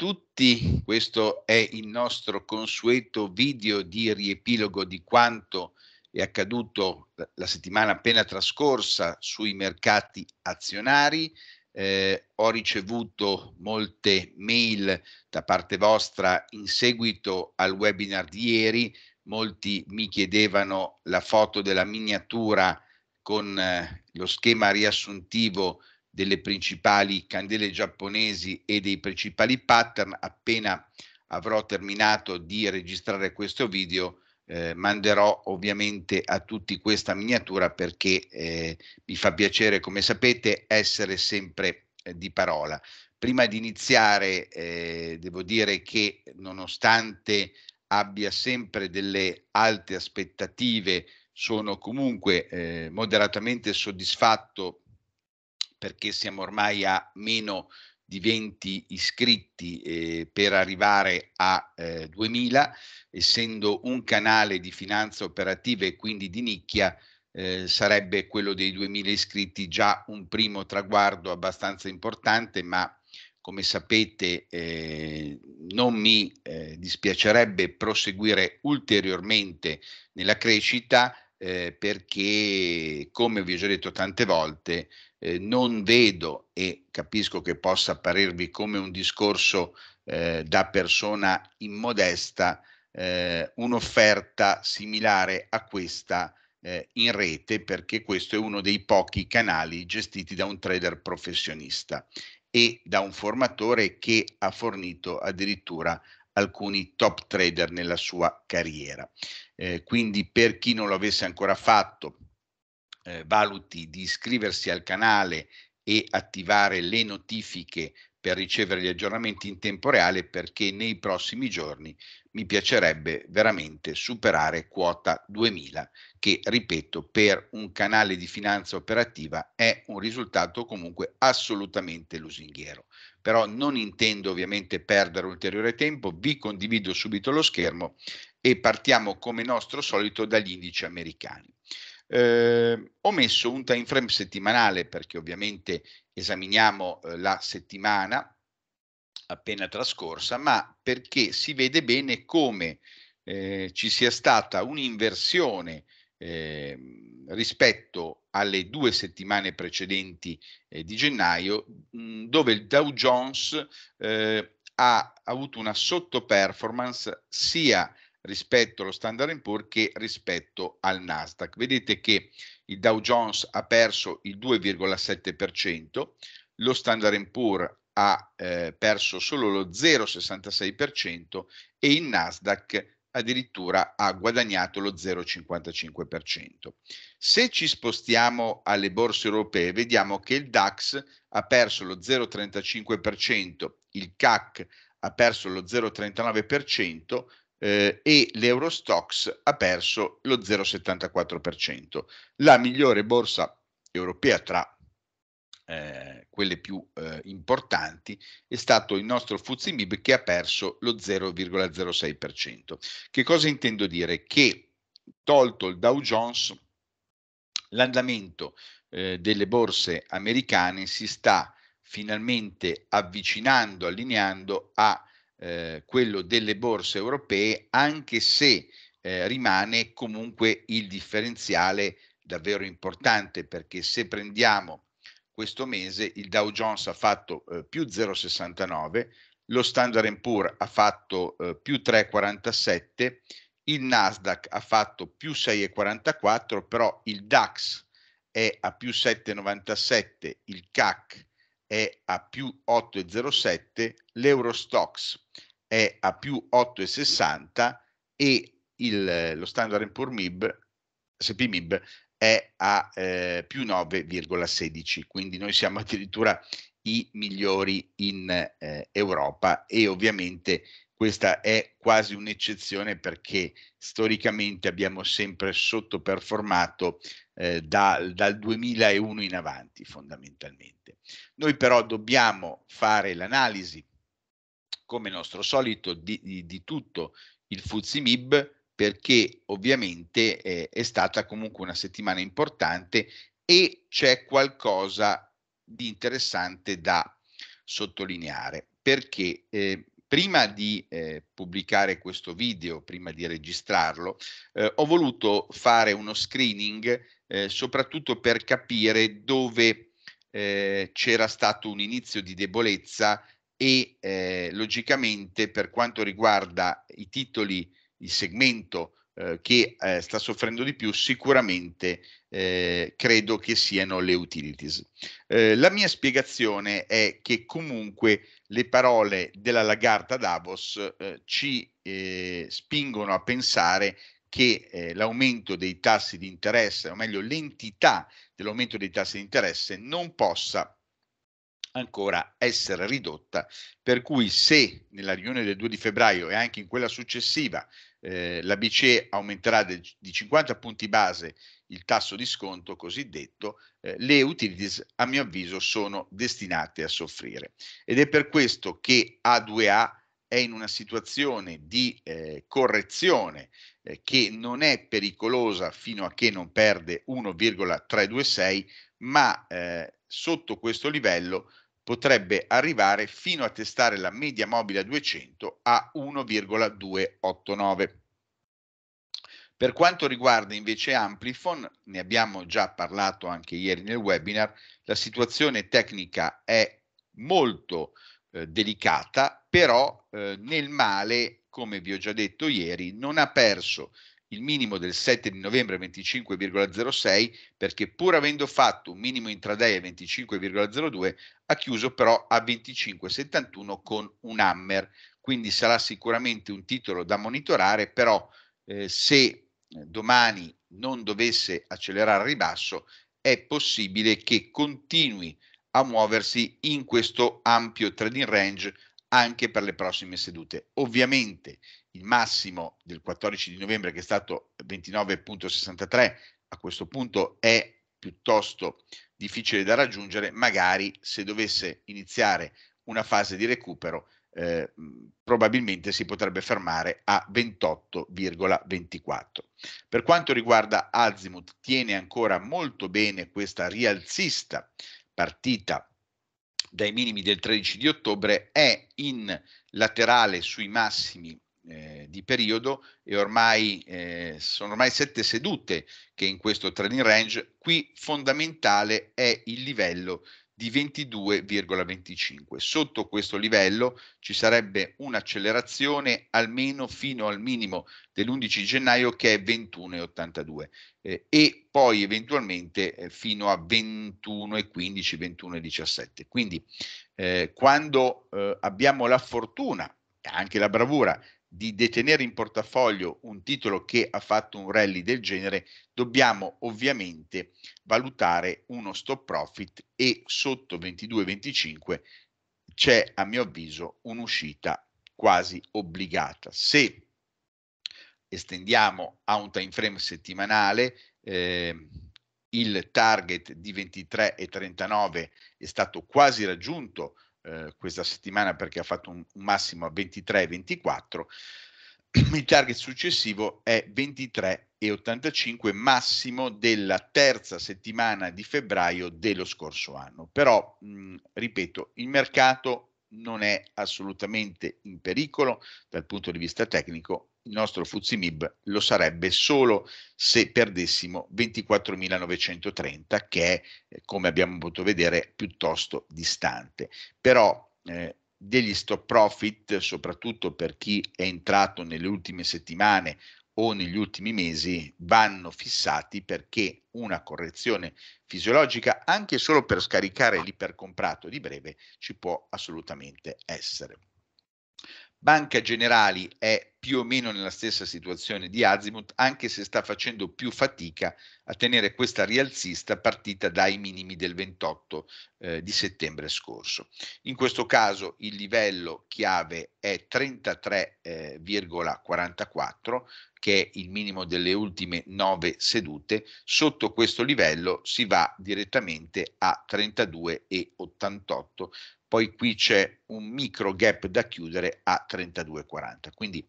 tutti, questo è il nostro consueto video di riepilogo di quanto è accaduto la settimana appena trascorsa sui mercati azionari. Eh, ho ricevuto molte mail da parte vostra in seguito al webinar di ieri, molti mi chiedevano la foto della miniatura con eh, lo schema riassuntivo delle principali candele giapponesi e dei principali pattern. Appena avrò terminato di registrare questo video, eh, manderò ovviamente a tutti questa miniatura perché eh, mi fa piacere, come sapete, essere sempre eh, di parola. Prima di iniziare, eh, devo dire che nonostante abbia sempre delle alte aspettative, sono comunque eh, moderatamente soddisfatto perché siamo ormai a meno di 20 iscritti eh, per arrivare a eh, 2000, essendo un canale di finanza operativa e quindi di nicchia, eh, sarebbe quello dei 2000 iscritti già un primo traguardo abbastanza importante, ma come sapete eh, non mi eh, dispiacerebbe proseguire ulteriormente nella crescita eh, perché, come vi ho già detto tante volte, eh, non vedo e capisco che possa parervi come un discorso eh, da persona immodesta, eh, un'offerta similare a questa eh, in rete perché questo è uno dei pochi canali gestiti da un trader professionista e da un formatore che ha fornito addirittura alcuni top trader nella sua carriera. Eh, quindi per chi non lo avesse ancora fatto, eh, valuti di iscriversi al canale e attivare le notifiche per ricevere gli aggiornamenti in tempo reale perché nei prossimi giorni mi piacerebbe veramente superare quota 2000 che ripeto per un canale di finanza operativa è un risultato comunque assolutamente lusinghiero però non intendo ovviamente perdere ulteriore tempo vi condivido subito lo schermo e partiamo come nostro solito dagli indici americani eh, ho messo un time frame settimanale perché ovviamente esaminiamo eh, la settimana appena trascorsa, ma perché si vede bene come eh, ci sia stata un'inversione ehm, rispetto alle due settimane precedenti eh, di gennaio, mh, dove il Dow Jones eh, ha avuto una sottoperformance sia rispetto allo Standard Poor's che rispetto al Nasdaq. Vedete che il Dow Jones ha perso il 2,7%, lo Standard Poor's ha eh, perso solo lo 0,66% e il Nasdaq addirittura ha guadagnato lo 0,55%. Se ci spostiamo alle borse europee, vediamo che il DAX ha perso lo 0,35%, il CAC ha perso lo 0,39%, eh, e l'Eurostox ha perso lo 0,74%, la migliore borsa europea tra eh, quelle più eh, importanti è stato il nostro Fuzzi Mib che ha perso lo 0,06%. Che cosa intendo dire? Che tolto il Dow Jones, l'andamento eh, delle borse americane si sta finalmente avvicinando, allineando a eh, quello delle borse europee, anche se eh, rimane comunque il differenziale davvero importante, perché se prendiamo questo mese il Dow Jones ha fatto eh, più 0,69, lo Standard Poor's ha fatto eh, più 3,47, il Nasdaq ha fatto più 6,44, però il DAX è a più 7,97, il CAC è a più 8,07, l'Eurostox è a più 8,60 e il, lo Standard Poor MIB, SP MIB è a eh, più 9,16, quindi noi siamo addirittura i migliori in eh, Europa e ovviamente questa è quasi un'eccezione perché storicamente abbiamo sempre sottoperformato eh, da, dal 2001 in avanti fondamentalmente. Noi però dobbiamo fare l'analisi, come nostro solito, di, di, di tutto il Fuzimib perché ovviamente eh, è stata comunque una settimana importante e c'è qualcosa di interessante da sottolineare perché eh, prima di eh, pubblicare questo video, prima di registrarlo, eh, ho voluto fare uno screening eh, soprattutto per capire dove eh, c'era stato un inizio di debolezza e eh, logicamente per quanto riguarda i titoli, il segmento eh, che eh, sta soffrendo di più, sicuramente eh, credo che siano le utilities. la mia spiegazione è che comunque le parole della Lagarta Davos ci spingono a pensare che eh, l'aumento dei tassi di interesse, o meglio l'entità dell'aumento dei tassi di interesse non possa ancora essere ridotta, per cui se nella riunione del 2 di febbraio e anche in quella successiva eh, la BCE aumenterà de, di 50 punti base il tasso di sconto cosiddetto, eh, le utilities a mio avviso sono destinate a soffrire. Ed è per questo che A2A è in una situazione di eh, correzione eh, che non è pericolosa fino a che non perde 1,326, ma eh, sotto questo livello potrebbe arrivare fino a testare la media mobile a 200 a 1,289. Per quanto riguarda invece Amplifon, ne abbiamo già parlato anche ieri nel webinar, la situazione tecnica è molto eh, delicata, però eh, nel male, come vi ho già detto ieri, non ha perso il minimo del 7 di novembre 25,06 perché pur avendo fatto un minimo intraday a 25,02 ha chiuso però a 25,71 con un hammer, quindi sarà sicuramente un titolo da monitorare, però eh, se eh, domani non dovesse accelerare al ribasso è possibile che continui a muoversi in questo ampio trading range anche per le prossime sedute. Ovviamente il massimo del 14 di novembre, che è stato 29.63, a questo punto è piuttosto difficile da raggiungere, magari se dovesse iniziare una fase di recupero, eh, probabilmente si potrebbe fermare a 28,24. Per quanto riguarda Azimuth, tiene ancora molto bene questa rialzista partita dai minimi del 13 di ottobre è in laterale sui massimi eh, di periodo e ormai eh, sono ormai sette sedute che in questo trading range qui fondamentale è il livello di 22,25. Sotto questo livello ci sarebbe un'accelerazione almeno fino al minimo dell'11 gennaio che è 21,82 eh, e poi eventualmente eh, fino a 21,15, 21,17. Quindi eh, quando eh, abbiamo la fortuna, anche la bravura di detenere in portafoglio un titolo che ha fatto un rally del genere, dobbiamo ovviamente valutare uno stop profit e sotto 22,25 c'è a mio avviso un'uscita quasi obbligata. Se estendiamo a un time frame settimanale, eh, il target di 23,39 è stato quasi raggiunto eh, questa settimana perché ha fatto un, un massimo a 23,24, il target successivo è 23,85 massimo della terza settimana di febbraio dello scorso anno. Però, mh, mm, ripeto, il mercato non è assolutamente in pericolo dal punto di vista tecnico, il nostro Fuzimib lo sarebbe solo se perdessimo 24.930 che è, eh, come abbiamo potuto vedere, piuttosto distante. Però eh, degli stop profit, soprattutto per chi è entrato nelle ultime settimane o negli ultimi mesi, vanno fissati perché una correzione fisiologica, anche solo per scaricare l'ipercomprato di breve, ci può assolutamente essere. Banca Generali è più o meno nella stessa situazione di Azimut, anche se sta facendo più fatica a tenere questa rialzista partita dai minimi del 28 eh, di settembre scorso. In questo caso il livello chiave è 33,44, eh, che è il minimo delle ultime 9 sedute. Sotto questo livello si va direttamente a 32,88 poi qui c'è un micro gap da chiudere a 32,40. Quindi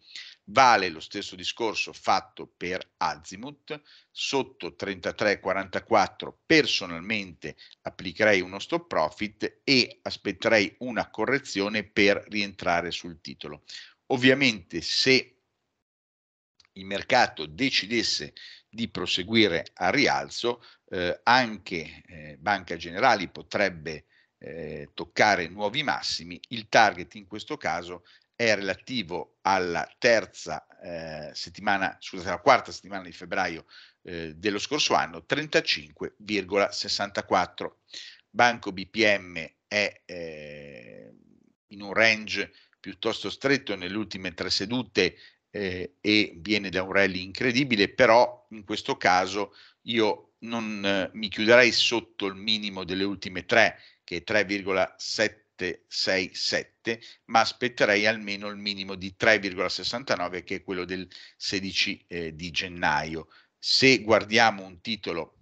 vale lo stesso discorso fatto per Azimut, sotto 33,44 personalmente applicherei uno stop profit e aspetterei una correzione per rientrare sul titolo. Ovviamente se il mercato decidesse di proseguire a rialzo, eh, anche eh, Banca Generali potrebbe eh, toccare nuovi massimi, il target in questo caso è relativo alla terza eh, settimana, scusate, alla quarta settimana di febbraio eh, dello scorso anno, 35,64. Banco BPM è eh, in un range piuttosto stretto nelle ultime tre sedute eh, e viene da un rally incredibile, però in questo caso io non eh, mi chiuderei sotto il minimo delle ultime tre che è 3,767, ma aspetterei almeno il minimo di 3,69 che è quello del 16 eh, di gennaio. Se guardiamo un titolo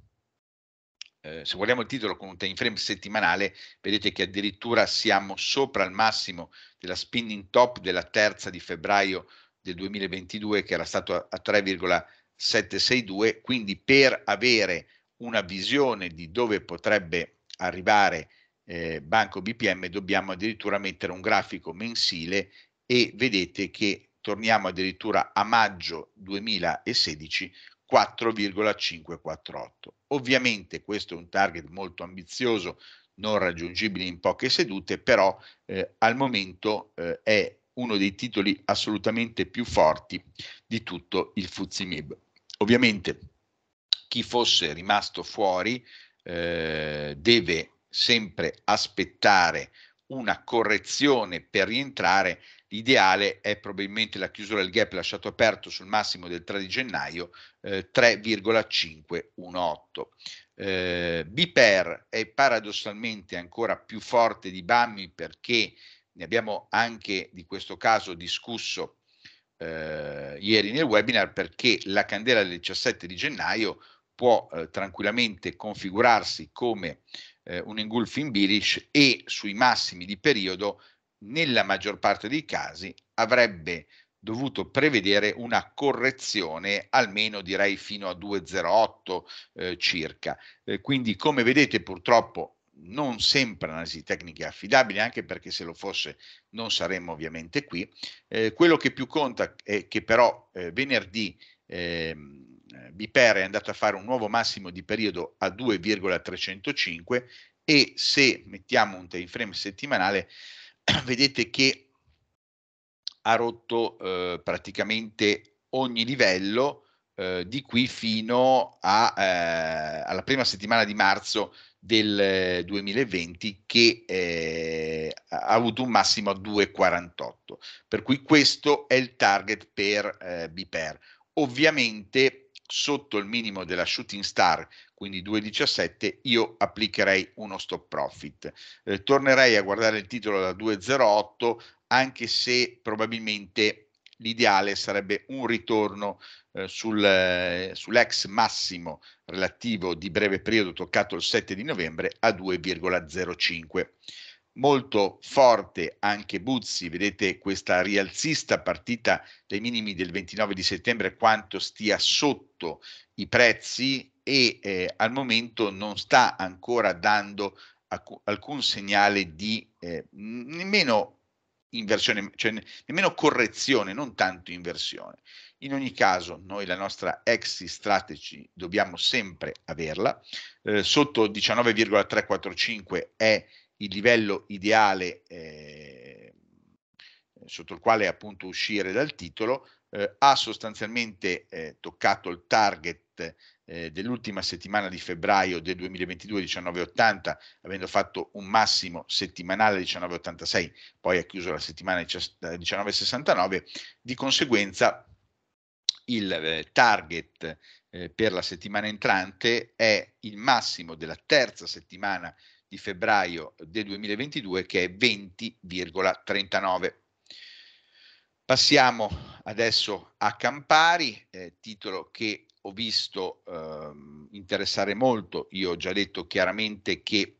eh, se guardiamo il titolo con un time frame settimanale, vedete che addirittura siamo sopra il massimo della spinning top della terza di febbraio del 2022, che era stato a, a 3,762. Quindi, per avere una visione di dove potrebbe arrivare eh, Banco BPM dobbiamo addirittura mettere un grafico mensile e vedete che torniamo addirittura a maggio 2016 4,548. Ovviamente questo è un target molto ambizioso, non raggiungibile in poche sedute, però eh, al momento eh, è uno dei titoli assolutamente più forti di tutto il Fuzimib. Ovviamente chi fosse rimasto fuori eh, deve sempre aspettare una correzione per rientrare, l'ideale è probabilmente la chiusura del gap lasciato aperto sul massimo del 3 di gennaio eh, 3,518. Eh, Biper è paradossalmente ancora più forte di Bammi perché ne abbiamo anche di questo caso discusso eh, ieri nel webinar perché la candela del 17 di gennaio può eh, tranquillamente configurarsi come eh, un ingulfo in bilish e sui massimi di periodo, nella maggior parte dei casi, avrebbe dovuto prevedere una correzione almeno direi fino a 2,08 eh, circa. Eh, quindi come vedete purtroppo non sempre analisi tecniche affidabili, anche perché se lo fosse non saremmo ovviamente qui. Eh, quello che più conta è che però eh, venerdì ehm, eh, Bipera è andato a fare un nuovo massimo di periodo a 2,305 e se mettiamo un time frame settimanale vedete che ha rotto eh, praticamente ogni livello eh, di qui fino a, eh, alla prima settimana di marzo del 2020 eh, che eh, ha avuto un massimo a 2,48 per cui questo è il target per eh, Biper ovviamente sotto il minimo della shooting star, quindi 2,17, io applicherei uno stop profit. Eh, tornerei a guardare il titolo da 2,08, anche se probabilmente l'ideale sarebbe un ritorno eh, sul, eh, sull'ex massimo relativo di breve periodo toccato il 7 di novembre a 2,05 molto forte anche Buzzi, vedete questa rialzista partita dai minimi del 29 di settembre quanto stia sotto i prezzi e eh, al momento non sta ancora dando alc- alcun segnale di eh, nemmeno inversione, cioè ne- nemmeno correzione, non tanto inversione. In ogni caso, noi la nostra exit strategy dobbiamo sempre averla. Eh, sotto 19,345 è il livello ideale eh, sotto il quale appunto uscire dal titolo, eh, ha sostanzialmente eh, toccato il target eh, dell'ultima settimana di febbraio del 2022 19,80, avendo fatto un massimo settimanale 19,86, poi ha chiuso la settimana 19,69, eh, di conseguenza il eh, target per la settimana entrante è il massimo della terza settimana di febbraio del 2022 che è 20,39. Passiamo adesso a Campari, eh, titolo che ho visto eh, interessare molto, io ho già detto chiaramente che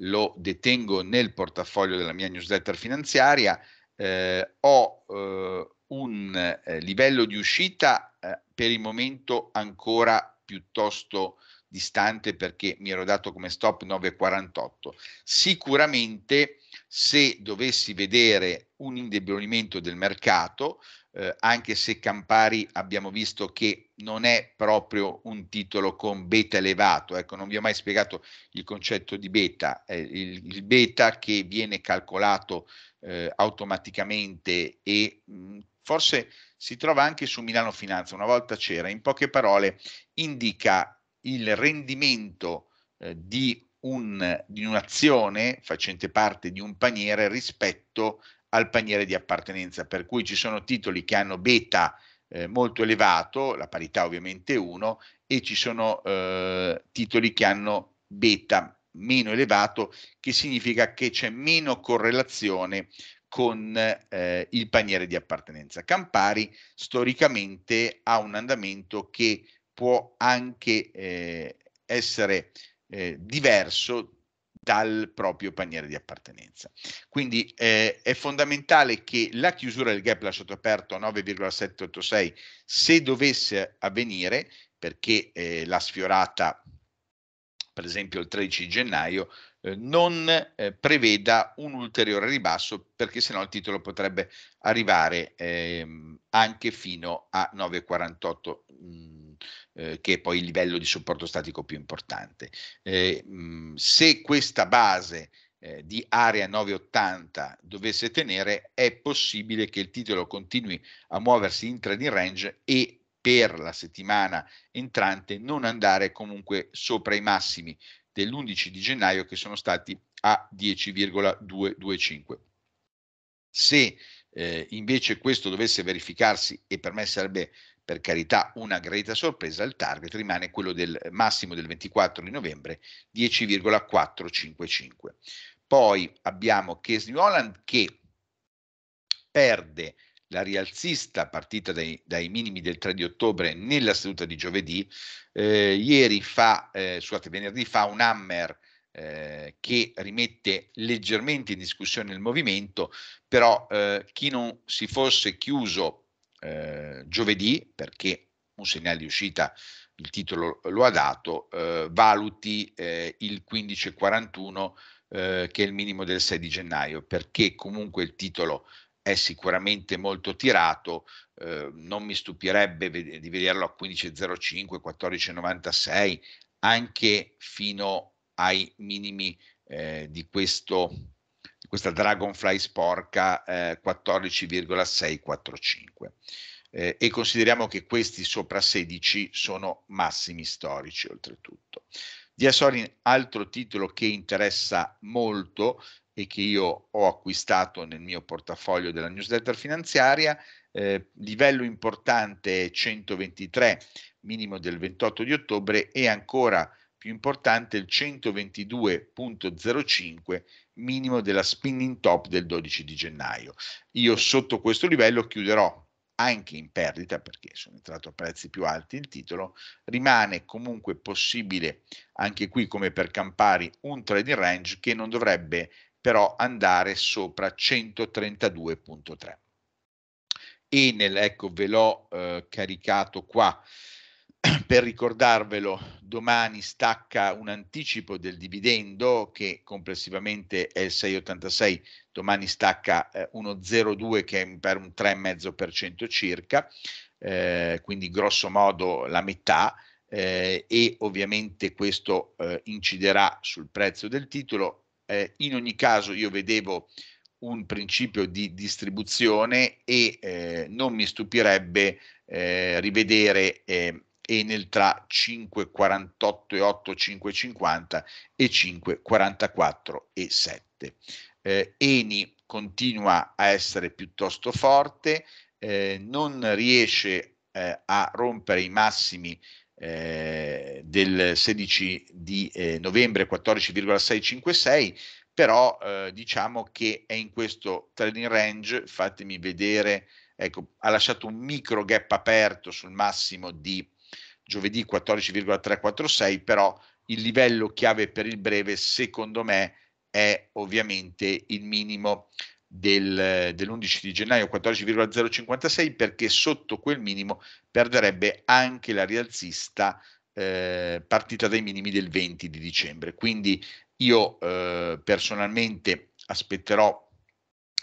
lo detengo nel portafoglio della mia newsletter finanziaria, eh, ho eh, un eh, livello di uscita eh, per il momento ancora piuttosto distante perché mi ero dato come stop 9,48. Sicuramente se dovessi vedere un indebolimento del mercato, eh, anche se Campari abbiamo visto che non è proprio un titolo con beta elevato, ecco non vi ho mai spiegato il concetto di beta, eh, il, il, beta che viene calcolato eh, automaticamente e mh, mm, forse si trova anche su Milano Finanza, una volta c'era, in poche parole indica il rendimento eh, di, un, di un'azione facente parte di un paniere rispetto al paniere di appartenenza, per cui ci sono titoli che hanno beta eh, molto elevato, la parità ovviamente è 1, e ci sono eh, titoli che hanno beta meno elevato, che significa che c'è meno correlazione con eh, il paniere di appartenenza. Campari storicamente ha un andamento che può anche eh, essere eh, diverso dal proprio paniere di appartenenza. Quindi eh, è fondamentale che la chiusura del gap lasciato aperto a 9,786, se dovesse avvenire, perché eh, l'ha sfiorata per esempio il 13 gennaio, eh, non eh, preveda un ulteriore ribasso, perché sennò il titolo potrebbe arrivare ehm, anche fino a 9,48. Mh, mm, eh, che è poi il livello di supporto statico più importante. Eh, mh, se questa base eh, di area 980 dovesse tenere, è possibile che il titolo continui a muoversi in trading range e per la settimana entrante non andare comunque sopra i massimi dell'11 di gennaio che sono stati a 10,225. Se eh, invece questo dovesse verificarsi e per me sarebbe per carità una gradita sorpresa, il target rimane quello del massimo del 24 di novembre 10,455. Poi abbiamo Case New Holland che perde la rialzista partita dai, dai, minimi del 3 di ottobre nella seduta di giovedì, eh, ieri fa, eh, scusate, venerdì fa un hammer eh, che rimette leggermente in discussione il movimento, però eh, chi non si fosse chiuso eh, giovedì, perché un segnale di uscita il titolo lo ha dato, eh, valuti eh, il 1541 eh, che è il minimo del 6 di gennaio, perché comunque il titolo è sicuramente molto tirato, eh, non mi stupirebbe ved- di vederlo a 15.05, 14.96, anche fino ai minimi eh, di questo questa Dragonfly sporca eh, 14,645 eh, e consideriamo che questi sopra 16 sono massimi storici oltretutto. Via Diasorin, altro titolo che interessa molto e che io ho acquistato nel mio portafoglio della newsletter finanziaria, eh, livello importante 123, minimo del 28 di ottobre e ancora più importante il 122.05 minimo della spinning top del 12 di gennaio. Io sotto questo livello chiuderò anche in perdita perché sono entrato a prezzi più alti il titolo, rimane comunque possibile anche qui come per Campari un trading range che non dovrebbe però andare sopra 132.3. E nel, ecco ve l'ho eh, caricato qua per ricordarvelo, domani stacca un anticipo del dividendo che complessivamente è il 6,86, domani stacca eh, 1,02 che è per un 3,5% circa, eh, quindi grosso modo la metà. Eh, e ovviamente questo eh, inciderà sul prezzo del titolo. Eh, in ogni caso io vedevo un principio di distribuzione e eh, non mi stupirebbe rivedere e nel tra 5,48,8, 5,50 e 5,44,7. Eh, Eni continua a essere piuttosto forte, eh, non riesce eh, a rompere i massimi eh, del 16 di eh, novembre 14,656 però eh, diciamo che è in questo trading range fatemi vedere ecco ha lasciato un micro gap aperto sul massimo di giovedì 14,346, però il livello chiave per il breve, secondo me, è ovviamente il minimo del, dell'11 di gennaio 14,056 perché sotto quel minimo perderebbe anche la rialzista eh, partita dai minimi del 20 di dicembre. Quindi io eh, personalmente aspetterò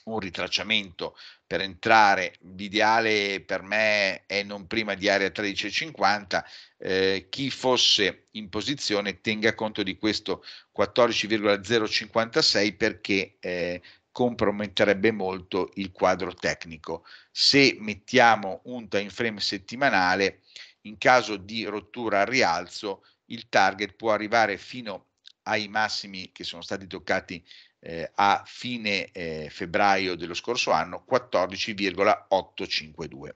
un ritracciamento per entrare. L'ideale per me è non prima di area 13,50. Eh, chi fosse in posizione tenga conto di questo 14,056 perché eh, comprometterebbe molto il quadro tecnico. Se mettiamo un time frame settimanale, in caso di rottura al rialzo, il target può arrivare fino ai massimi che sono stati toccati eh, a fine eh, febbraio dello scorso anno 14,852.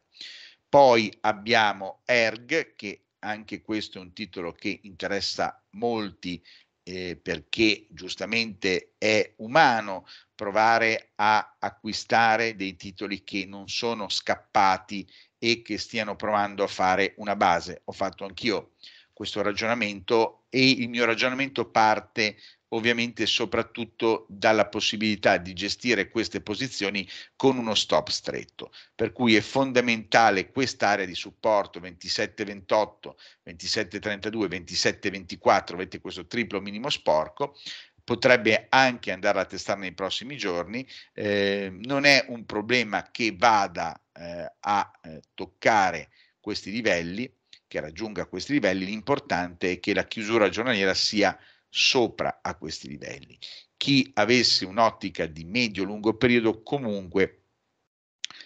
Poi abbiamo ERG, che anche questo è un titolo che interessa molti eh, perché giustamente è umano provare a acquistare dei titoli che non sono scappati e che stiano provando a fare una base. Ho fatto anch'io questo ragionamento e il mio ragionamento parte ovviamente soprattutto dalla possibilità di gestire queste posizioni con uno stop stretto, per cui è fondamentale quest'area di supporto 27-28, 27-32, 27-24, avete questo triplo minimo sporco, potrebbe anche andare a testare nei prossimi giorni, eh, non è un problema che vada eh, a eh, toccare questi livelli, che raggiunga questi livelli, l'importante è che la chiusura giornaliera sia sopra a questi livelli. Chi avesse un'ottica di medio-lungo periodo comunque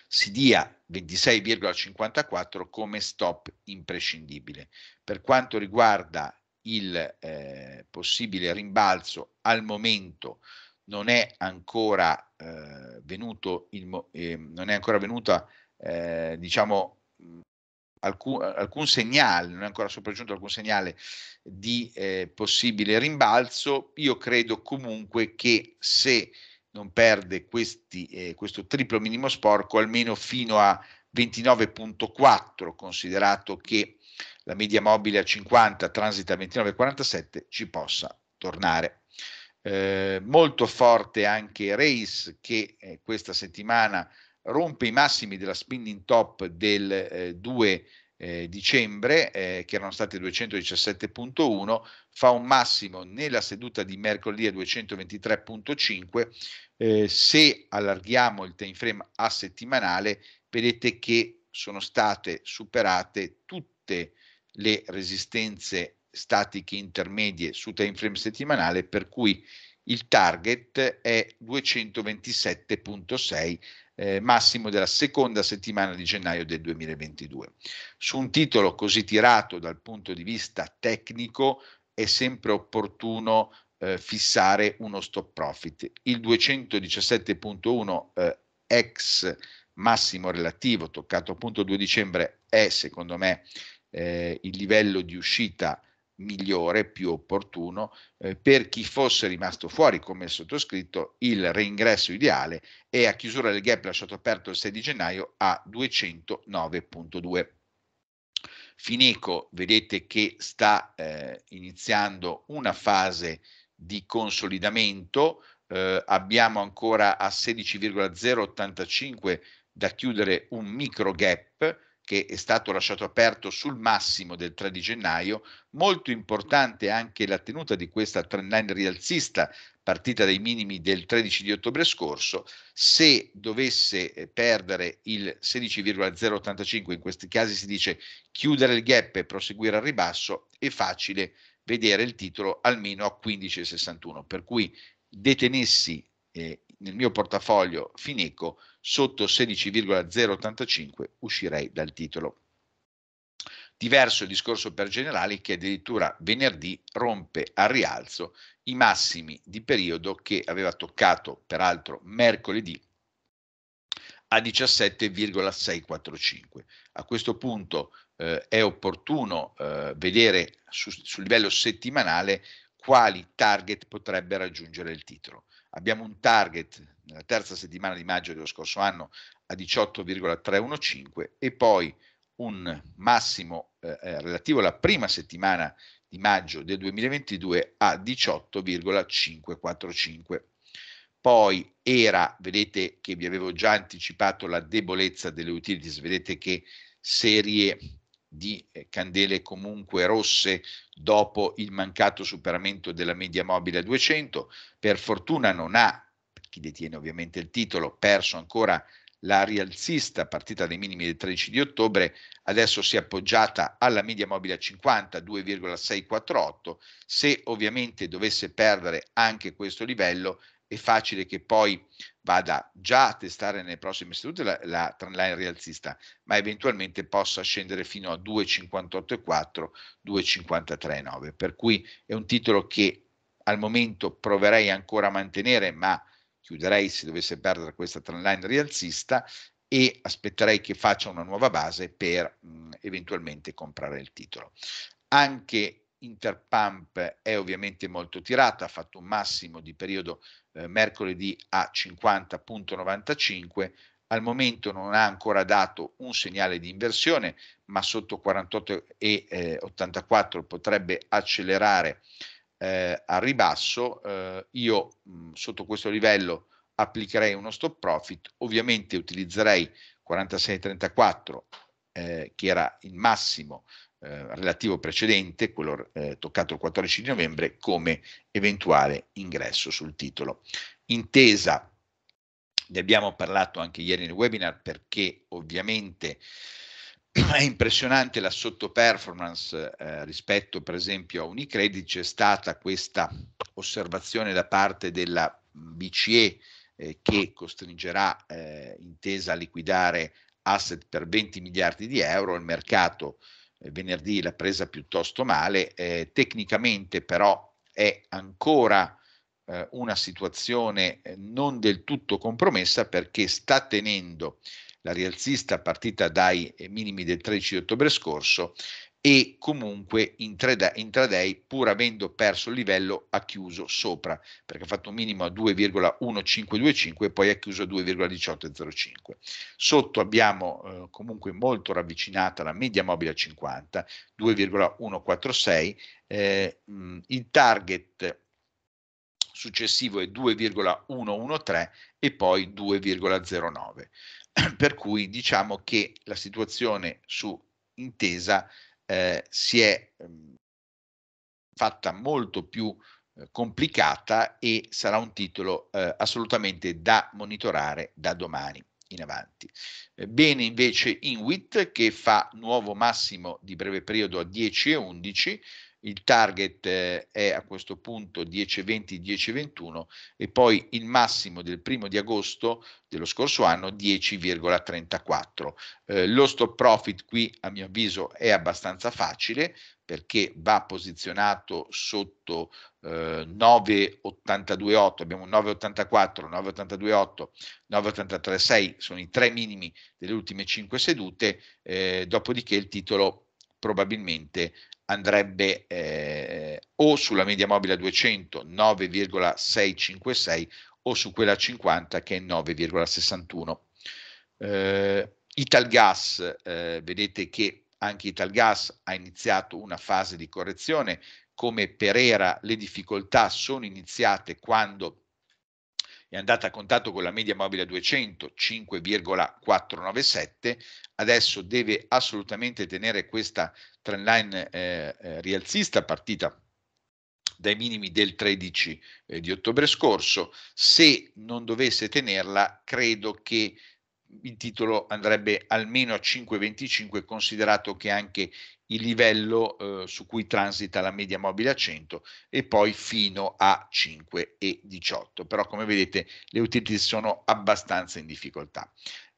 si dia 26,54 come stop imprescindibile. Per quanto riguarda il eh, possibile rimbalzo, al momento non è ancora, eh, venuto il, eh, non è ancora venuta eh, diciamo, alcun, eh, alcun, segnale, non è ancora sopraggiunto alcun segnale di eh, possibile rimbalzo, io credo comunque che se non perde questi, eh, questo triplo minimo sporco almeno fino a 29.4, considerato che la media mobile a 50 transita a 29.47, ci possa tornare. Eh, molto forte anche Race che eh, questa settimana rompe i massimi della spinning top del eh, 2 eh, dicembre, eh, che erano stati 217.1, fa un massimo nella seduta di mercoledì a 223.5. Eh, se allarghiamo il time frame a settimanale, vedete che sono state superate tutte le resistenze statiche intermedie su time frame settimanale, per cui il target è 227.6 eh, massimo della seconda settimana di gennaio del 2022. Su un titolo così tirato dal punto di vista tecnico è sempre opportuno eh, fissare uno stop profit. Il 217.1 eh, ex massimo relativo toccato appunto 2 dicembre è secondo me eh, il livello di uscita migliore, più opportuno eh, per chi fosse rimasto fuori come sottoscritto il reingresso ideale e a chiusura del gap lasciato aperto il 6 di gennaio a 209.2. Fineco vedete che sta eh, iniziando una fase di consolidamento, eh, abbiamo ancora a 16,085 da chiudere un micro gap, che è stato lasciato aperto sul massimo del 3 di gennaio, molto importante anche la tenuta di questa trend line rialzista partita dai minimi del 13 di ottobre scorso, se dovesse eh, perdere il 16,085, in questi casi si dice chiudere il gap e proseguire al ribasso, è facile vedere il titolo almeno a 15,61, per cui detenessi eh, nel mio portafoglio Fineco sotto 16,085 uscirei dal titolo. Diverso il discorso per Generali che addirittura venerdì rompe a rialzo i massimi di periodo che aveva toccato peraltro mercoledì a 17,645. A questo punto eh, è opportuno eh, vedere su, sul livello settimanale quali target potrebbe raggiungere il titolo. Abbiamo un target nella terza settimana di maggio dello scorso anno a 18,315 e poi un massimo eh, eh, relativo alla prima settimana di maggio del 2022 a 18,545. Poi era, vedete che vi avevo già anticipato la debolezza delle utilities, vedete che serie di eh, candele comunque rosse dopo il mancato superamento della media mobile a 200, per fortuna non ha chi detiene ovviamente il titolo, perso ancora la rialzista partita dai minimi del 13 di ottobre, adesso si è appoggiata alla media mobile a 50, 2,648, se ovviamente dovesse perdere anche questo livello è facile che poi vada già a testare nelle prossime sedute la, la trendline rialzista, ma eventualmente possa scendere fino a 2,58,4, 2,53,9. Per cui è un titolo che al momento proverei ancora a mantenere, ma chiuderei se dovesse perdere questa trend line rialzista e aspetterei che faccia una nuova base per mh, mm, eventualmente comprare il titolo. Anche Interpump è ovviamente molto tirata, ha fatto un massimo di periodo eh, mercoledì a 50.95, al momento non ha ancora dato un segnale di inversione, ma sotto 48.84 eh, potrebbe accelerare eh, a ribasso, eh, io mh, mm, sotto questo livello applicherei uno stop profit, ovviamente utilizzerei 46,34 eh, che era il massimo eh, relativo precedente, quello eh, toccato il 14 di novembre, come eventuale ingresso sul titolo. Intesa, ne abbiamo parlato anche ieri nel webinar perché ovviamente è impressionante la sottoperformance eh, rispetto per esempio a Unicredit, c'è stata questa osservazione da parte della BCE eh, che costringerà eh, intesa a liquidare asset per 20 miliardi di euro, il mercato eh, venerdì l'ha presa piuttosto male, eh, tecnicamente però è ancora eh, una situazione non del tutto compromessa perché sta tenendo la rialzista partita dai eh, minimi del 13 ottobre scorso e comunque in intraday, pur avendo perso il livello ha chiuso sopra perché ha fatto un minimo a 2,1525 e poi ha chiuso a 2,1805 sotto abbiamo eh, comunque molto ravvicinata la media mobile a 50 2,146 eh, mm, il target successivo è 2,113 e poi 2,09 per cui diciamo che la situazione su intesa eh, si è mh, ehm, fatta molto più eh, complicata e sarà un titolo eh, assolutamente da monitorare da domani in avanti. Eh, bene invece Inwit che fa nuovo massimo di breve periodo a 10 e 11, il target eh, è a questo punto 10,20, 10,21 e poi il massimo del primo di agosto dello scorso anno 10,34. Eh, lo stop profit qui a mio avviso è abbastanza facile perché va posizionato sotto eh, 9,82,8, abbiamo 9,84, 9,82,8, 9,83,6, sono i tre minimi delle ultime cinque sedute, eh, dopodiché il titolo probabilmente andrebbe eh, o sulla media mobile a 200 9,656 o su quella a 50 che è 9,61. Eh, Italgas, eh, vedete che anche Italgas ha iniziato una fase di correzione, come per era le difficoltà sono iniziate quando è andata a contatto con la media mobile a 200, 5,497, adesso deve assolutamente tenere questa trend line eh, eh, rialzista partita dai minimi del 13 eh, di ottobre scorso, se non dovesse tenerla credo che il titolo andrebbe almeno a 5,25 considerato che anche il livello eh, su cui transita la media mobile a 100 e poi fino a 5,18. Però come vedete le utility sono abbastanza in difficoltà.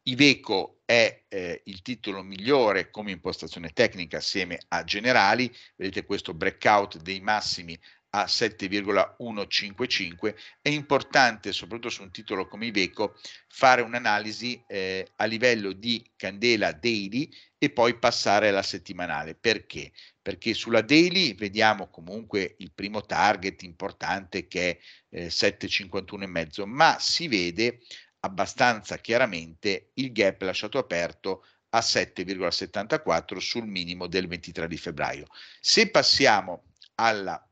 Iveco è eh, il titolo migliore come impostazione tecnica assieme a Generali, vedete questo breakout dei massimi a 7,155, è importante, soprattutto su un titolo come Iveco, fare un'analisi eh, a livello di candela daily e poi passare alla settimanale. Perché? Perché sulla daily vediamo comunque il primo target importante che è eh, 7,51,5, ma si vede abbastanza chiaramente il gap lasciato aperto a 7,74 sul minimo del 23 di febbraio. Se passiamo alla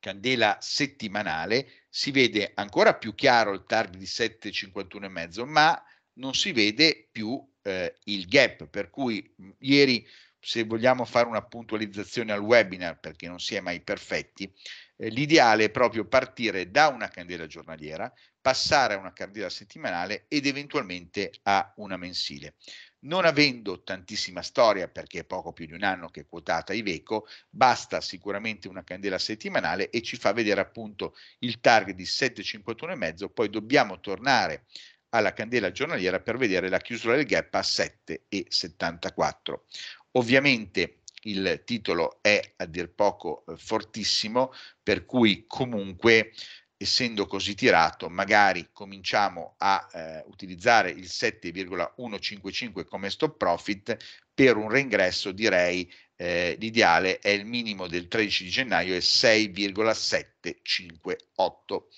candela settimanale, si vede ancora più chiaro il target di 7,51,5, ma non si vede più eh, il gap, per cui mm, ieri se vogliamo fare una puntualizzazione al webinar, perché non si è mai perfetti, eh, l'ideale è proprio partire da una candela giornaliera, passare a una candela settimanale ed eventualmente a una mensile. Non avendo tantissima storia, perché è poco più di un anno che è quotata Iveco, basta sicuramente una candela settimanale e ci fa vedere appunto il target di 7,51,5, poi dobbiamo tornare alla candela giornaliera per vedere la chiusura del gap a 7,74. Ovviamente il titolo è a dir poco eh, fortissimo, per cui comunque essendo così tirato, magari cominciamo a eh, utilizzare il 7,155 come stop profit per un reingresso, direi eh, l'ideale è il minimo del 13 di gennaio è 6,758.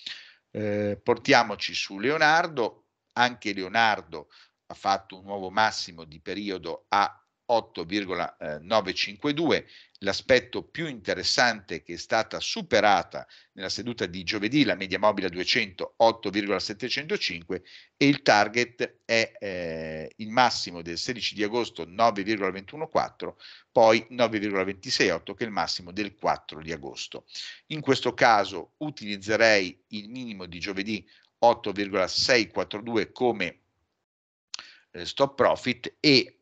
Eh, portiamoci su Leonardo, anche Leonardo ha fatto un nuovo massimo di periodo a 8,952. L'aspetto più interessante che è stata superata nella seduta di giovedì, la media mobile 200 8,705 e il target è eh, il massimo del 16 di agosto 9,214, poi 9,268 che è il massimo del 4 di agosto. In questo caso utilizzerei il minimo di giovedì 8,642 come eh, stop profit e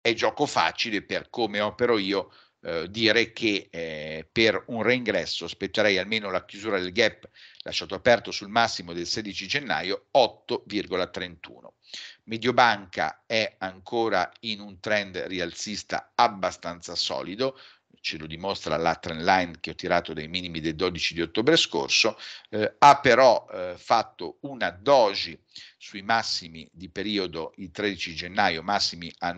è gioco facile per come opero io eh, dire che eh, per un reingresso aspetterei almeno la chiusura del gap lasciato aperto sul massimo del 16 gennaio 8,31. Mediobanca è ancora in un trend rialzista abbastanza solido, ce lo dimostra la trend line che ho tirato dai minimi del 12 di ottobre scorso, eh, ha però eh, fatto una doji sui massimi di periodo il 13 gennaio, massimi a 9,798,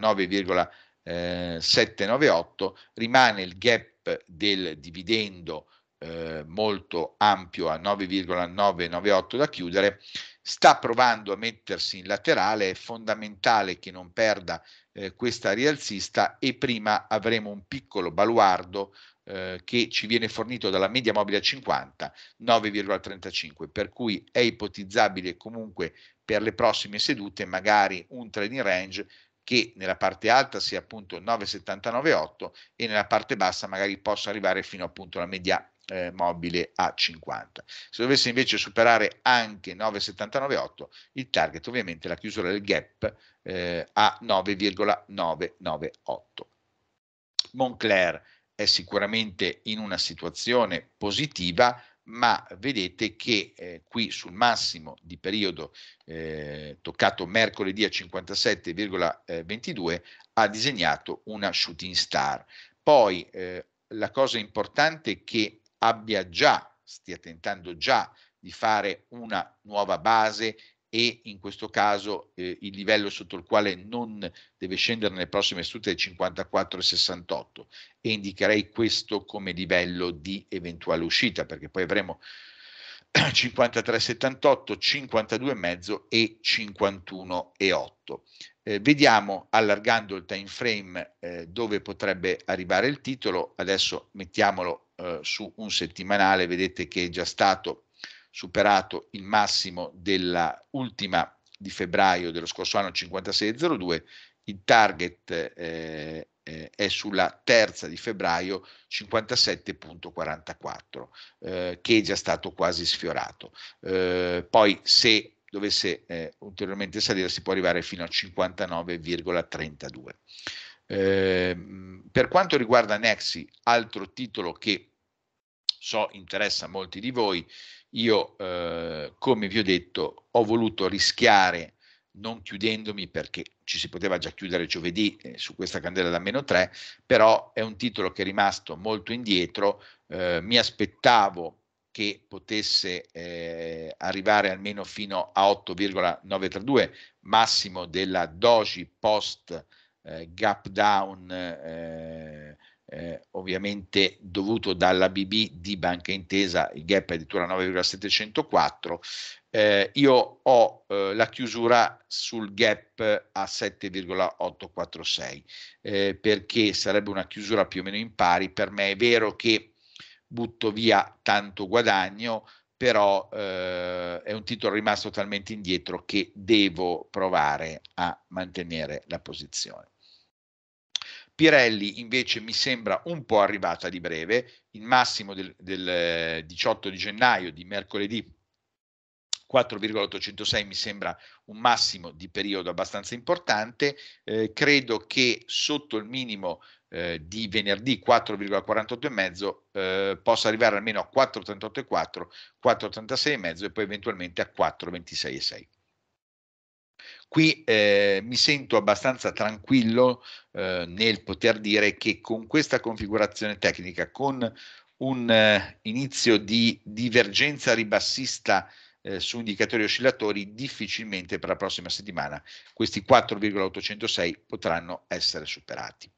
eh, rimane il gap del dividendo eh, molto ampio a 9,998 da chiudere sta provando a mettersi in laterale, è fondamentale che non perda eh, questa rialzista e prima avremo un piccolo baluardo eh, che ci viene fornito dalla media mobile a 50, 9,35, per cui è ipotizzabile comunque per le prossime sedute magari un trading range che nella parte alta sia appunto 9,798 e nella parte bassa magari possa arrivare fino appunto alla media eh, mobile a 50. Se dovesse invece superare anche 9,798, il target ovviamente la chiusura del gap eh, a 9,998. Moncler è sicuramente in una situazione positiva, ma vedete che eh, qui sul massimo di periodo eh, toccato mercoledì a 57,22 ha disegnato una shooting star. Poi eh, la cosa importante è che abbia già, stia tentando già di fare una nuova base e in questo caso eh, il livello sotto il quale non deve scendere nelle prossime sedute è 54,68 e indicherei questo come livello di eventuale uscita perché poi avremo 53,78, 52,5 e 51,8. Eh, vediamo allargando il time frame eh, dove potrebbe arrivare il titolo, adesso mettiamolo eh, su un settimanale, vedete che è già stato superato il massimo della ultima di febbraio dello scorso anno 56,02, il target eh, eh, è sulla terza di febbraio 57.44 eh, che è già stato quasi sfiorato. Eh, poi se dovesse ulteriormente salire si può arrivare fino a 59,32. Ehm, per quanto riguarda Nexi, altro titolo che so interessa molti di voi, io eh, come vi ho detto ho voluto rischiare non chiudendomi perché ci si poteva già chiudere giovedì eh, su questa candela da meno 3, però è un titolo che è rimasto molto indietro, eh, mi aspettavo che potesse eh, arrivare almeno fino a 8,932, massimo della doji post eh, gap down eh, eh, ovviamente dovuto dalla BB di Banca Intesa, il gap è addirittura 9,704, eh, io ho eh, la chiusura sul gap a 7,846 eh, perché sarebbe una chiusura più o meno in pari, per me è vero che butto via tanto guadagno, però eh, è un titolo rimasto talmente indietro che devo provare a mantenere la posizione. Pirelli invece mi sembra un po' arrivata di breve, il massimo del, del 18 eh, di gennaio di mercoledì 4,806 mi sembra un massimo di periodo abbastanza importante, eh, credo che sotto il minimo eh, di venerdì 4,48,5 eh, possa arrivare almeno a 4,38,4, 4,36,5 e poi eventualmente a 4,26,6. Qui eh, mi sento abbastanza tranquillo eh, nel poter dire che con questa configurazione tecnica, con un eh, inizio di divergenza ribassista eh, su indicatori oscillatori, difficilmente per la prossima settimana questi 4,806 potranno essere superati.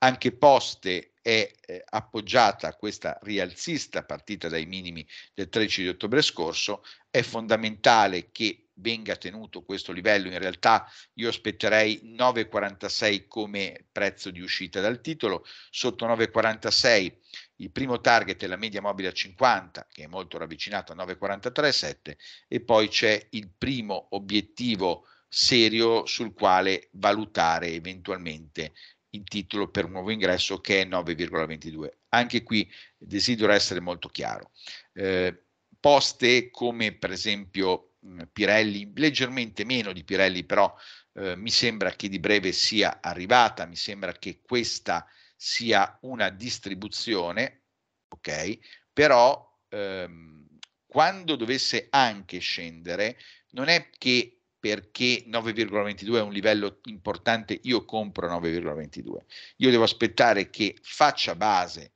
Anche Poste è eh, appoggiata a questa rialzista partita dai minimi del 13 di ottobre scorso, è fondamentale che venga tenuto questo livello, in realtà io aspetterei 9,46 come prezzo di uscita dal titolo, sotto 9,46 il primo target è la media mobile a 50, che è molto ravvicinata a 9,43,7 e poi c'è il primo obiettivo serio sul quale valutare eventualmente in titolo per un nuovo ingresso che è 9,22. Anche qui desidero essere molto chiaro. Eh, poste come per esempio mm, Pirelli, leggermente meno di Pirelli, però eh, mi sembra che di breve sia arrivata, mi sembra che questa sia una distribuzione, ok? Però ehm, quando dovesse anche scendere, non è che perché 9,22 è un livello importante, io compro 9,22. Io devo aspettare che faccia base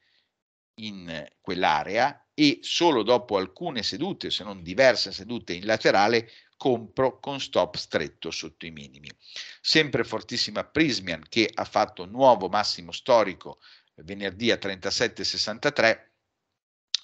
in quell'area e solo dopo alcune sedute, se non diverse sedute in laterale, compro con stop stretto sotto i minimi. Sempre fortissima Prismian che ha fatto nuovo massimo storico venerdì a 37,63.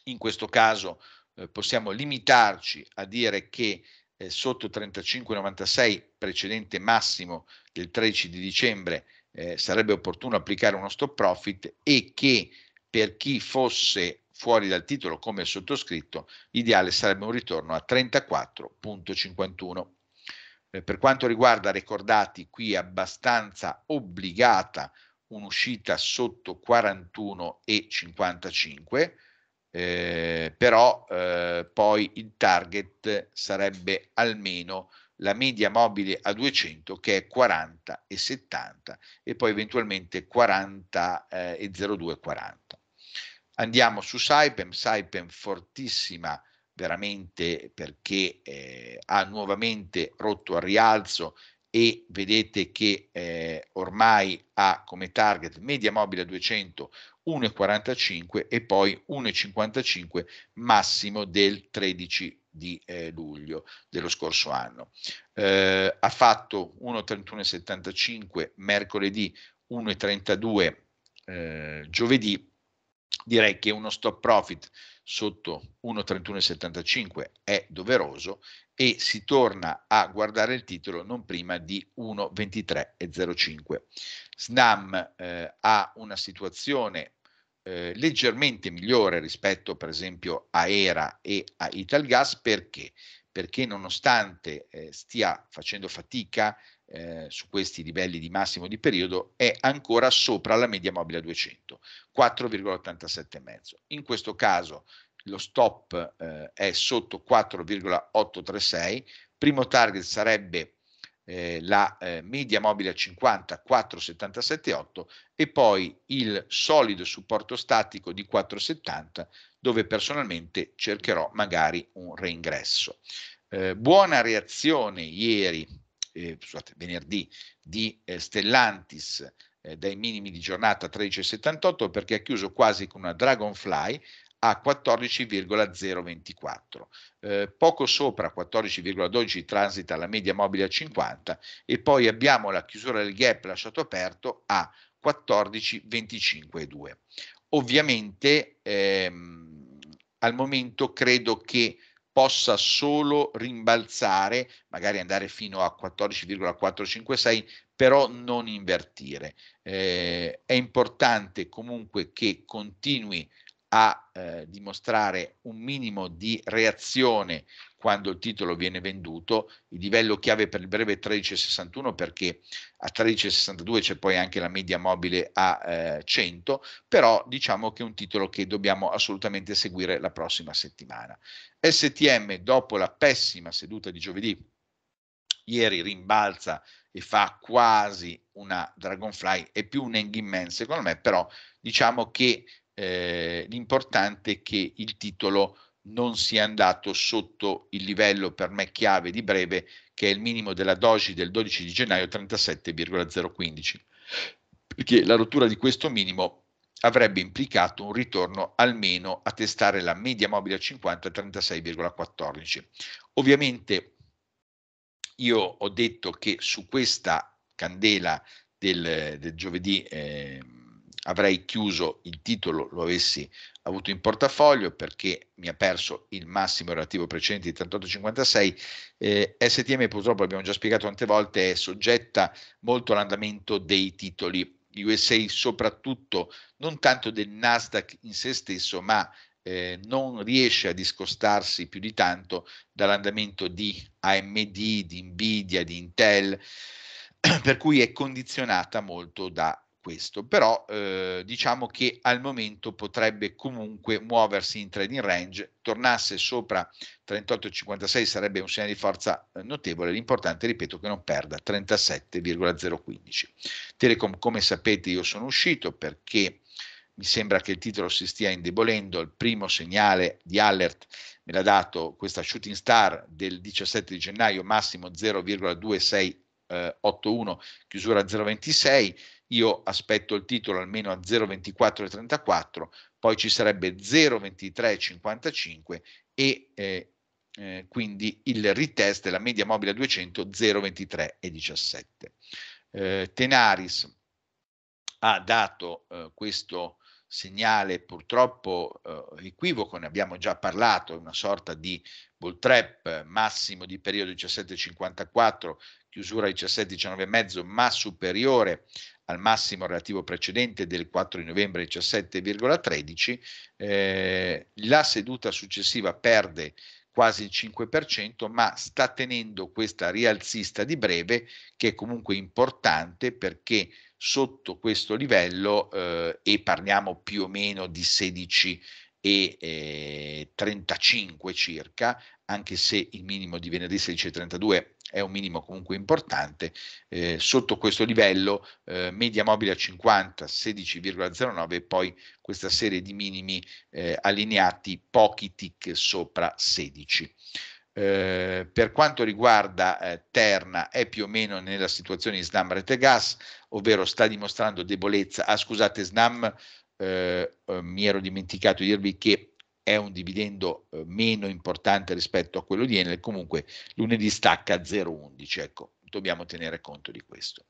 In questo caso eh, possiamo limitarci a dire che eh, sotto 35,96 precedente massimo del 13 di dicembre eh, sarebbe opportuno applicare uno stop profit e che per chi fosse fuori dal titolo come il sottoscritto, ideale sarebbe un ritorno a 34.51. Eh, per quanto riguarda ricordati, qui è abbastanza obbligata un'uscita sotto 41,55 eh, però eh, poi il target sarebbe almeno la media mobile a 200 che è 40 e 70 e poi eventualmente 40 eh, e 02 40. Andiamo su Saipem, Saipem fortissima veramente perché eh, ha nuovamente rotto al rialzo e vedete che eh, ormai ha come target media mobile 200 1,45 e poi 1,55 massimo del 13 di eh, luglio dello scorso anno. Eh, ha fatto 1,31,75 mercoledì, 1,32 eh, giovedì, direi che uno stop profit sotto 1,3175 è doveroso e si torna a guardare il titolo non prima di 1,2305. Snam eh, ha una situazione eh, leggermente migliore rispetto per esempio a ERA e a Italgas perché? Perché nonostante eh, stia facendo fatica eh, su questi livelli di massimo di periodo è ancora sopra la media mobile a 200, 4,87,5. In questo caso lo stop eh, è sotto 4,836, primo target sarebbe eh, la eh, media mobile a 50, 4,77,8 e poi il solido supporto statico di 4,70 dove personalmente cercherò magari un reingresso. Eh, buona reazione ieri eh, scusate, venerdì di eh, Stellantis eh, dai minimi di giornata 13,78 perché ha chiuso quasi con una Dragonfly a 14,024. Eh, poco sopra 14,12 transita la media mobile a 50 e poi abbiamo la chiusura del gap lasciato aperto a 14,25,2. Ovviamente ehm, al momento credo che possa solo rimbalzare, magari andare fino a 14,456, però non invertire. Eh, è importante comunque che continui a eh, dimostrare un minimo di reazione quando il titolo viene venduto, il livello chiave per il breve è 13,61 perché a 13,62 c'è poi anche la media mobile a eh, 100, però diciamo che è un titolo che dobbiamo assolutamente seguire la prossima settimana. STM dopo la pessima seduta di giovedì ieri rimbalza e fa quasi una Dragonfly, è più un hanging man secondo me, però diciamo che eh, l'importante è che il titolo non sia andato sotto il livello per me chiave di breve che è il minimo della doji del 12 di gennaio 37,015 perché la rottura di questo minimo avrebbe implicato un ritorno almeno a testare la media mobile a 50 36,14 ovviamente io ho detto che su questa candela del, del giovedì eh, avrei chiuso il titolo, lo avessi avuto in portafoglio perché mi ha perso il massimo relativo precedente di 38,56. Eh, STM purtroppo abbiamo già spiegato tante volte, è soggetta molto all'andamento dei titoli USA, soprattutto non tanto del Nasdaq in se stesso, ma eh, non riesce a discostarsi più di tanto dall'andamento di AMD, di Nvidia, di Intel, per cui è condizionata molto da questo, però eh, diciamo che al momento potrebbe comunque muoversi in trading range, tornasse sopra 38,56 sarebbe un segnale di forza eh, notevole, l'importante ripeto che non perda 37,015. Telecom come sapete io sono uscito perché mi sembra che il titolo si stia indebolendo, il primo segnale di alert me l'ha dato questa shooting star del 17 di gennaio, massimo 0,2681, eh, chiusura 0,26, io aspetto il titolo almeno a 0,24,34, poi ci sarebbe 0,23,55 e eh, eh, quindi il retest della media mobile a 200 0,23,17. Eh, Tenaris ha dato eh, questo segnale purtroppo eh, equivoco, ne abbiamo già parlato, una sorta di bull trap massimo di periodo 17,54, chiusura 17,19,5, ma superiore al massimo relativo precedente del 4 di novembre 17,13, eh, la seduta successiva perde quasi il 5%, ma sta tenendo questa rialzista di breve che è comunque importante perché sotto questo livello eh, e parliamo più o meno di 16 e eh, 35 circa, anche se il minimo di venerdì 16,32 è un minimo comunque importante, eh, sotto questo livello eh, media mobile a 50, 16,09 e poi questa serie di minimi eh, allineati pochi tick sopra 16. Eh, per quanto riguarda eh, Terna è più o meno nella situazione di Snam Rete Gas, ovvero sta dimostrando debolezza. Ah, scusate, Snam, eh, eh mi ero dimenticato di dirvi che è un dividendo eh, meno importante rispetto a quello di Enel, comunque lunedì stacca 0,11, ecco, dobbiamo tenere conto di questo.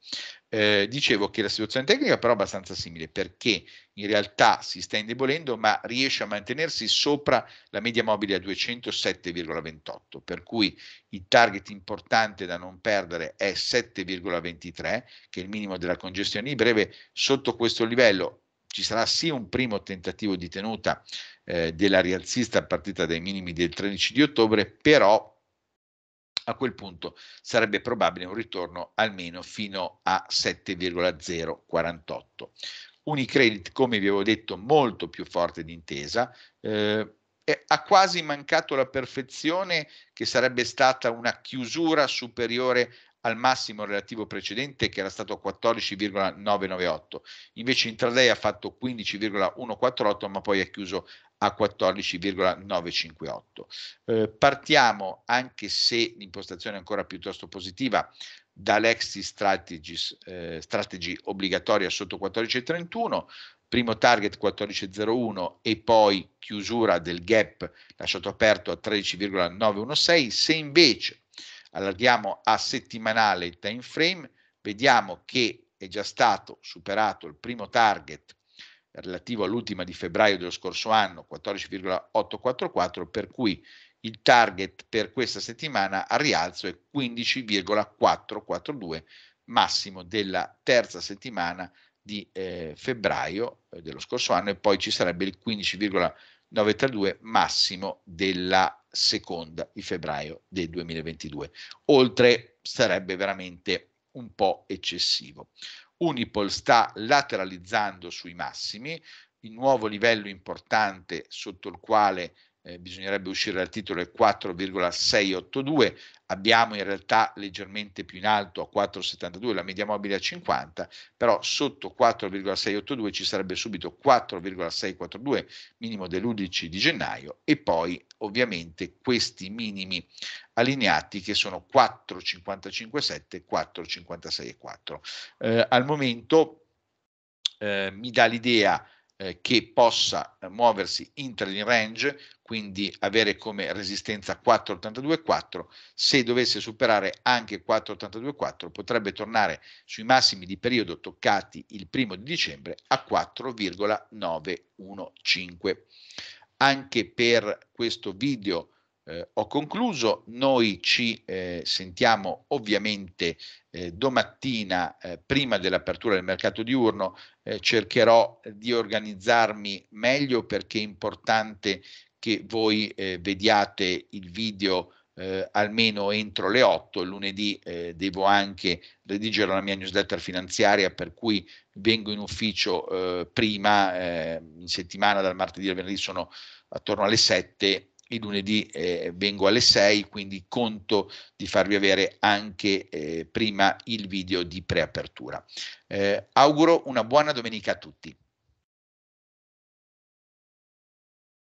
Eh, dicevo che la situazione tecnica è però abbastanza simile perché in realtà si sta indebolendo ma riesce a mantenersi sopra la media mobile a 207,28 per cui il target importante da non perdere è 7,23 che è il minimo della congestione di breve sotto questo livello ci sarà sì un primo tentativo di tenuta eh, della rialzista partita dai minimi del 13 di ottobre, però a quel punto sarebbe probabile un ritorno almeno fino a 7,048. Unicredit, come vi avevo detto, molto più forte d'intesa, eh, ha quasi mancato la perfezione che sarebbe stata una chiusura superiore al massimo relativo precedente che era stato 14,998. Invece intraday ha fatto 15,148 ma poi ha chiuso a 14,958. Eh, partiamo, anche se l'impostazione è ancora piuttosto positiva, dall'Exit eh, Strategy obbligatoria sotto 14,31, primo target 14,01 e poi chiusura del gap lasciato aperto a 13,916. Se invece allarghiamo a settimanale il time frame, vediamo che è già stato superato il primo target relativo all'ultima di febbraio dello scorso anno, 14,844, per cui il target per questa settimana a rialzo è 15,442, massimo della terza settimana di eh, febbraio eh, dello scorso anno e poi ci sarebbe il 15,932 massimo della seconda di febbraio del 2022. Oltre sarebbe veramente un po' eccessivo. Unipol sta lateralizzando sui massimi, il nuovo livello importante sotto il quale eh, bisognerebbe uscire dal titolo, è 4,682, abbiamo in realtà leggermente più in alto a 4,72 la media mobile a 50, però sotto 4,682 ci sarebbe subito 4,642 minimo dell'11 di gennaio e poi ovviamente questi minimi allineati che sono 4,557, 4,564. Eh, al momento eh, mi dà l'idea eh, che possa eh, muoversi in trading range quindi avere come resistenza 4,82,4, se dovesse superare anche 4,82,4 potrebbe tornare sui massimi di periodo toccati il primo di dicembre a 4,915. Anche per questo video eh, ho concluso, noi ci eh, sentiamo ovviamente eh, domattina eh, prima dell'apertura del mercato diurno, eh, cercherò di organizzarmi meglio perché è importante che voi eh, vediate il video eh, almeno entro le 8. Lunedì eh, devo anche redigere la mia newsletter finanziaria, per cui vengo in ufficio eh, prima, eh, in settimana dal martedì al venerdì sono attorno alle 7 il lunedì eh, vengo alle 6, quindi conto di farvi avere anche eh, prima il video di preapertura. Eh, auguro una buona domenica a tutti.